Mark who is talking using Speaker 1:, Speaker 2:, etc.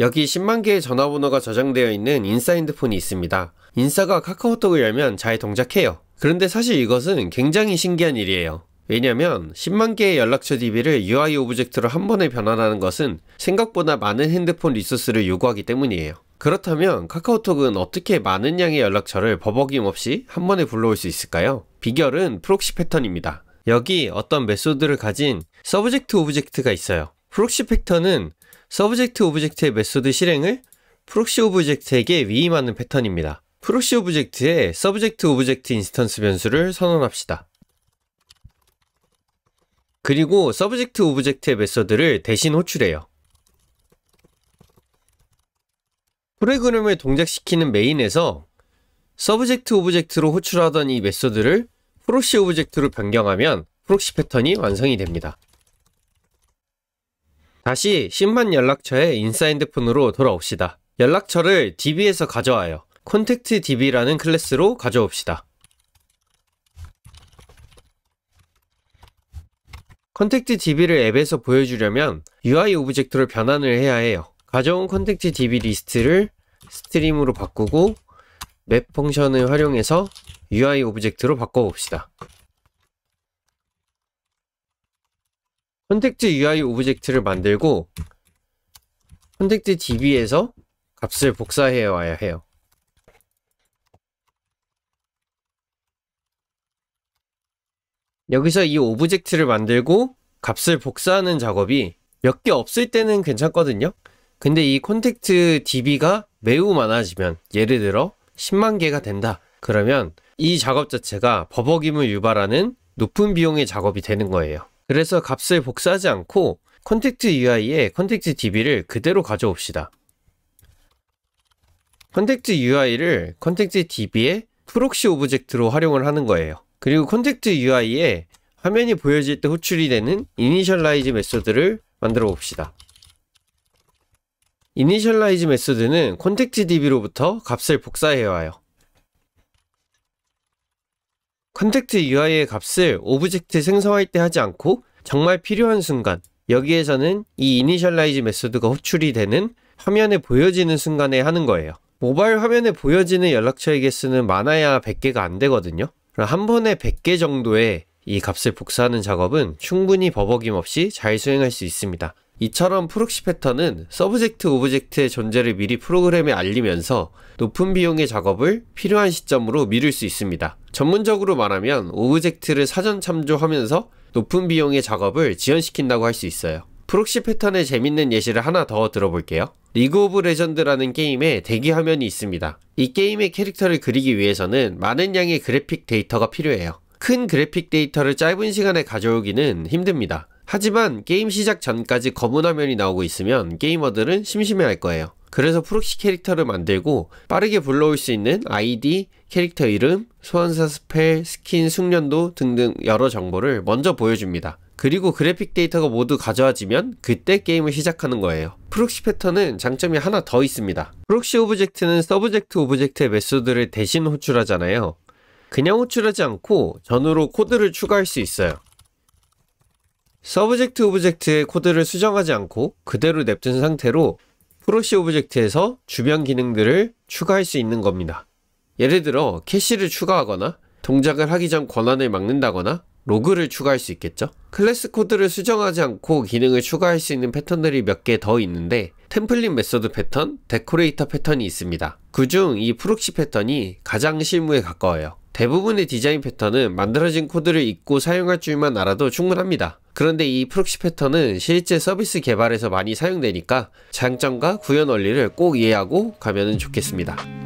Speaker 1: 여기 10만 개의 전화번호가 저장되어 있는 인싸 핸드폰이 있습니다. 인싸가 카카오톡을 열면 잘 동작해요. 그런데 사실 이것은 굉장히 신기한 일이에요. 왜냐면 10만 개의 연락처 DB를 UI 오브젝트로 한 번에 변환하는 것은 생각보다 많은 핸드폰 리소스를 요구하기 때문이에요. 그렇다면 카카오톡은 어떻게 많은 양의 연락처를 버벅임없이 한 번에 불러올 수 있을까요? 비결은 프록시 패턴입니다. 여기 어떤 메소드를 가진 서브젝트 오브젝트가 있어요. 프록시 팩터는 서브젝트 오브젝트의 메소드 실행을 프록시 오브젝트에게 위임하는 패턴입니다. 프록시 오브젝트에 서브젝트 오브젝트 인스턴스 변수를 선언합시다. 그리고 서브젝트 오브젝트의 메소드를 대신 호출해요. 프로그램을 동작시키는 메인에서 서브젝트 오브젝트로 호출하던 이 메소드를 프록시 오브젝트로 변경하면 프록시 패턴이 완성이 됩니다. 다시 10만 연락처의 인사핸드폰으로 돌아옵시다. 연락처를 DB에서 가져와요. 컨택트 DB라는 클래스로 가져옵시다. 컨택트 DB를 앱에서 보여주려면 UI 오브젝트로 변환을 해야 해요. 가져온 컨택트 DB 리스트를 스트림으로 바꾸고 맵 펑션을 활용해서 UI 오브젝트로 바꿔봅시다. 선택트 UI 오브젝트를 만들고 선택트 DB에서 값을 복사해 와야 해요. 여기서 이 오브젝트를 만들고 값을 복사하는 작업이 몇 개 없을 때는 괜찮거든요. 근데 이 콘택트 DB가 매우 많아지면 예를 들어 10만 개가 된다. 그러면 이 작업 자체가 버벅임을 유발하는 높은 비용의 작업이 되는 거예요. 그래서 값을 복사하지 않고 컨택트 UI에 컨택트 DB를 그대로 가져옵시다. 컨택트 UI를 컨택트 DB의 프록시 오브젝트로 활용을 하는 거예요. 그리고 컨택트 UI에 화면이 보여질 때 호출이 되는 이니셜라이즈 메소드를 만들어 봅시다. 이니셜라이즈 메소드는 컨택트 DB로부터 값을 복사해 와요. 컨택트 UI의 값을 오브젝트 생성할 때 하지 않고 정말 필요한 순간 여기에서는 이 이니셜라이즈 메소드가 호출이 되는 화면에 보여지는 순간에 하는 거예요. 모바일 화면에 보여지는 연락처에게쓰는 많아야 100개가 안 되거든요. 한 번에 100개 정도의 이 값을 복사하는 작업은 충분히 버벅임 없이 잘 수행할 수 있습니다. 이처럼 프록시 패턴은 서브젝트 오브젝트의 존재를 미리 프로그램에 알리면서 높은 비용의 작업을 필요한 시점으로 미룰 수 있습니다. 전문적으로 말하면 오브젝트를 사전 참조하면서 높은 비용의 작업을 지연시킨다고 할 수 있어요. 프록시 패턴의 재밌는 예시를 하나 더 들어볼게요. 리그 오브 레전드라는 게임에 대기 화면이 있습니다. 이 게임의 캐릭터를 그리기 위해서는 많은 양의 그래픽 데이터가 필요해요. 큰 그래픽 데이터를 짧은 시간에 가져오기는 힘듭니다. 하지만 게임 시작 전까지 검은 화면이 나오고 있으면 게이머들은 심심해할 거예요. 그래서 프록시 캐릭터를 만들고 빠르게 불러올 수 있는 아이디, 캐릭터 이름, 소환사 스펠, 스킨, 숙련도 등등 여러 정보를 먼저 보여줍니다. 그리고 그래픽 데이터가 모두 가져와지면 그때 게임을 시작하는 거예요. 프록시 패턴은 장점이 하나 더 있습니다. 프록시 오브젝트는 서브젝트 오브젝트의 메소드를 대신 호출하잖아요. 그냥 호출하지 않고 전후로 코드를 추가할 수 있어요. 서브젝트 오브젝트의 코드를 수정하지 않고 그대로 냅둔 상태로 프로시 오브젝트에서 주변 기능들을 추가할 수 있는 겁니다. 예를 들어 캐시를 추가하거나 동작을 하기 전 권한을 막는다거나 로그를 추가할 수 있겠죠? 클래스 코드를 수정하지 않고 기능을 추가할 수 있는 패턴들이 몇 개 더 있는데 템플릿 메서드 패턴, 데코레이터 패턴이 있습니다. 그 중 이 프록시 패턴이 가장 실무에 가까워요. 대부분의 디자인 패턴은 만들어진 코드를 읽고 사용할 줄만 알아도 충분합니다. 그런데 이 프록시 패턴은 실제 서비스 개발에서 많이 사용되니까 장점과 구현 원리를 꼭 이해하고 가면 좋겠습니다.